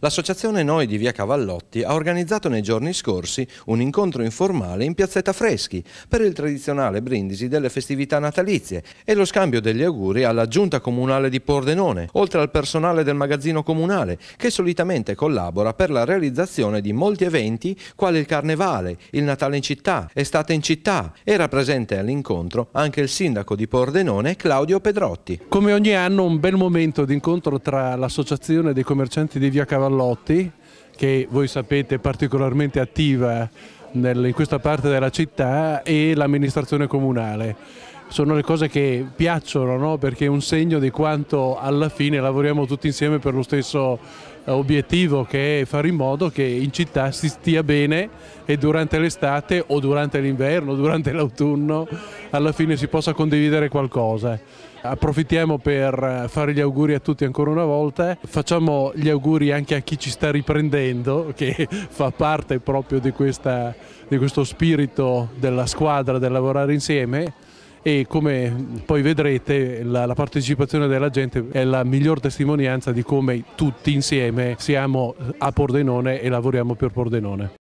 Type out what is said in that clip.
L'associazione Noi di Via Cavallotti ha organizzato nei giorni scorsi un incontro informale in piazzetta Freschi per il tradizionale brindisi delle festività natalizie e lo scambio degli auguri alla giunta comunale di Pordenone, oltre al personale del magazzino comunale che solitamente collabora per la realizzazione di molti eventi quali il carnevale, il Natale in città, estate in città. Era presente all'incontro anche il sindaco di Pordenone Claudio Pedrotti. Come ogni anno un bel momento di incontro tra l'associazione dei commercianti di Via Cavallotti Vallotti, che voi sapete è particolarmente attiva in questa parte della città, e l'amministrazione comunale sono le cose che piacciono no? perché è un segno di quanto alla fine lavoriamo tutti insieme per lo stesso eh, obiettivo che è fare in modo che in città si stia bene e durante l'estate o durante l'inverno, durante l'autunno alla fine si possa condividere qualcosa. Approfittiamo per eh, fare gli auguri a tutti ancora una volta, facciamo gli auguri anche a chi ci sta riprendendo che fa parte proprio di, questa, di questo spirito della squadra, del lavorare insieme e come poi vedrete la, la, partecipazione della gente è la miglior testimonianza di come tutti insieme siamo a Pordenone e lavoriamo per Pordenone.